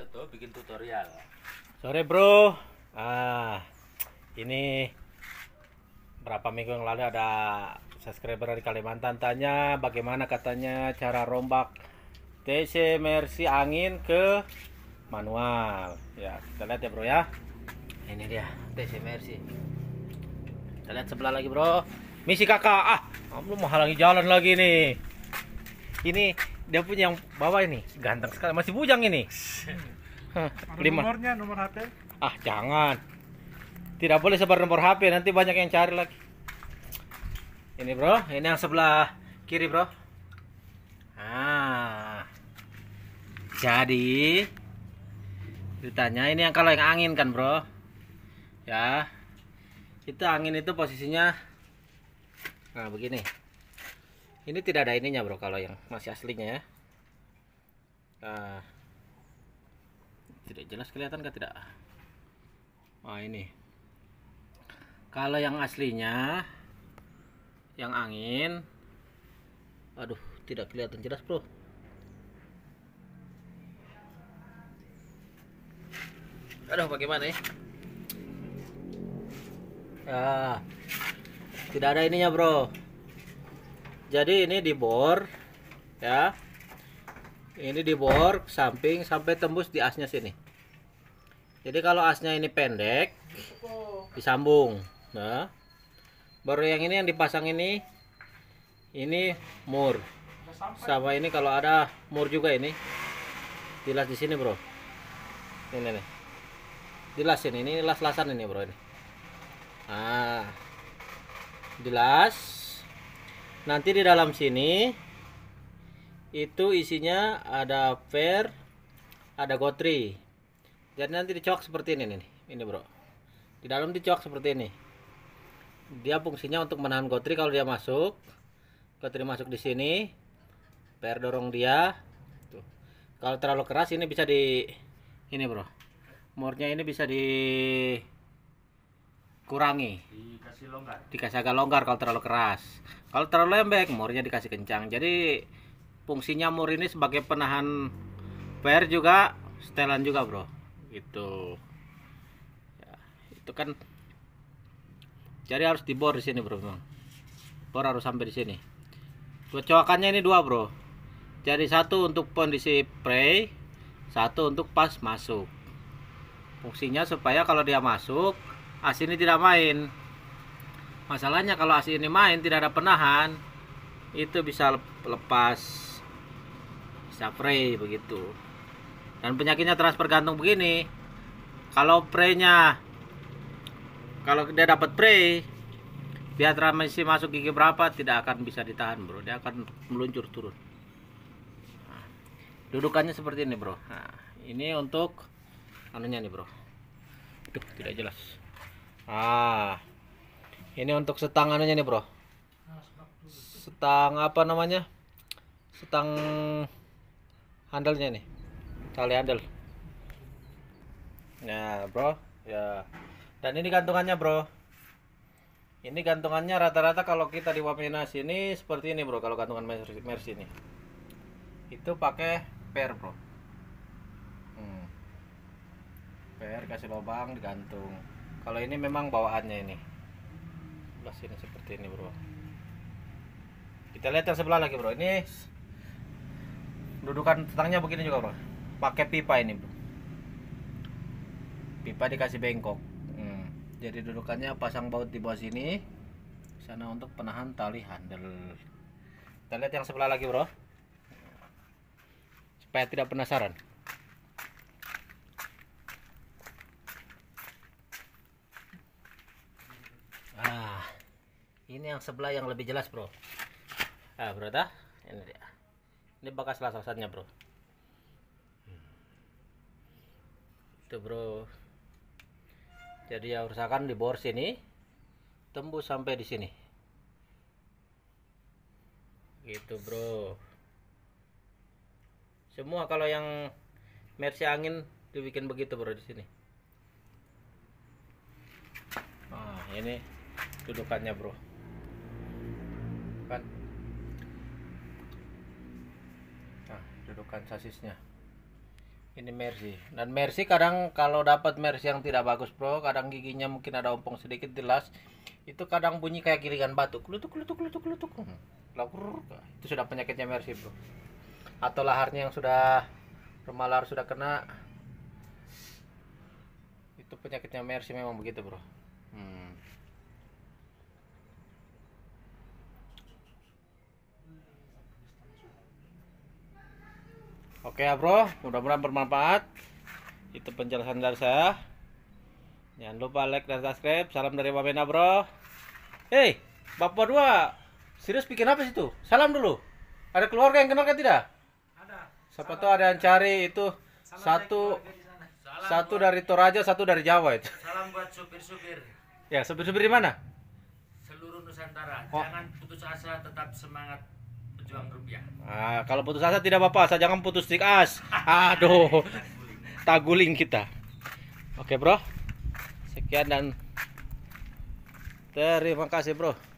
Iya bikin tutorial. Sore bro. Ah ini berapa minggu yang lalu ada subscriber dari Kalimantan tanya bagaimana katanya cara rombak TC Mercy angin ke manual. Ya kita lihat ya bro ya. Ini dia TC Mercy. Kita lihat sebelah lagi bro. Misi kakak ah, kamu ah, menghalangi jalan lagi nih. Ini dia punya yang bawah ini ganteng sekali masih bujang ini lima nomornya nomor HP ah jangan tidak boleh sebar nomor HP nanti banyak yang cari lagi ini bro ini yang sebelah kiri bro ah jadi ditanya ini yang kalau yang angin kan bro ya itu angin itu posisinya nah begini ini tidak ada ininya bro kalau yang masih aslinya ya nah, tidak jelas kelihatan nggak tidak nah ini kalau yang aslinya yang angin aduh tidak kelihatan jelas bro aduh bagaimana ya ya tidak ada ininya bro jadi ini dibor ya ini dibor samping sampai tembus di asnya sini jadi kalau asnya ini pendek disambung nah baru yang ini yang dipasang ini ini mur sama ini kalau ada mur juga ini jelas di sini bro ini nih jelas ini ini las-lasan ini bro ini ah jelas nanti di dalam sini itu isinya ada fair ada gotri jadi nanti dicok seperti ini nih ini bro di dalam dicok seperti ini dia fungsinya untuk menahan gotri kalau dia masuk gotri masuk di sini per dorong dia tuh kalau terlalu keras ini bisa di ini bro murnya ini bisa di kurangi dikasih longgar dikasih agak longgar kalau terlalu keras kalau terlalu lembek murnya dikasih kencang jadi fungsinya mur ini sebagai penahan PR juga setelan juga bro itu ya, itu kan jadi harus dibor di sini bro memang bor harus sampai di sini cocokannya ini dua bro jadi satu untuk kondisi prey satu untuk pas masuk fungsinya supaya kalau dia masuk as ini tidak main. Masalahnya kalau as ini main tidak ada penahan, itu bisa lepas bisa prey begitu. Dan penyakitnya transfer gantung begini. Kalau prey kalau dia dapat prey, biar transmisi masuk gigi berapa tidak akan bisa ditahan, Bro. Dia akan meluncur turun. Nah, dudukannya seperti ini, Bro. Nah, ini untuk anunya nih, Bro. Duh, tidak jelas ah ini untuk setang anunya nih bro setang apa namanya setang handalnya nih tali handal nah bro ya dan ini gantungannya bro ini gantungannya rata-rata kalau kita di Wamena sini seperti ini bro kalau gantungan Mercy ini itu pakai per bro hmm. per kasih lubang digantung kalau ini memang bawaannya ini sebelah sini seperti ini bro kita lihat yang sebelah lagi bro ini dudukan tangnya begini juga bro pakai pipa ini bro pipa dikasih bengkok hmm. jadi dudukannya pasang baut di bawah sini sana untuk penahan tali handle kita lihat yang sebelah lagi bro supaya tidak penasaran ini yang sebelah yang lebih jelas bro ah bro dah ini dia ini bekas las-lasannya bro hmm. itu bro jadi ya usahakan di bor sini tembus sampai di sini gitu bro semua kalau yang mercy angin dibikin begitu bro di sini nah ini dudukannya bro dudukan nah dudukan sasisnya ini mercy dan mercy kadang kalau dapat mercy yang tidak bagus bro kadang giginya mungkin ada ompong sedikit jelas itu kadang bunyi kayak gilingan batu kelutuk kelutuk kelutuk kelutuk hmm. itu sudah penyakitnya mercy bro atau laharnya yang sudah rumah sudah kena itu penyakitnya mercy memang begitu bro hmm. Oke ya bro, mudah-mudahan bermanfaat. Itu penjelasan dari saya. Jangan lupa like dan subscribe. Salam dari Wamena bro. Hei, bapak dua, serius bikin apa sih itu? Salam dulu. Ada keluarga yang kenal kan tidak? Ada. Siapa tuh ada yang cari itu Salam satu Salam satu buat, dari Toraja, satu dari Jawa itu. Salam buat supir-supir. Ya, supir-supir di mana? Seluruh Nusantara. Oh. Jangan putus asa, tetap semangat Ah, kalau putus asa tidak apa-apa, saya jangan putus tikas. as. Aduh. Taguling kita. Oke, Bro. Sekian dan terima kasih, Bro.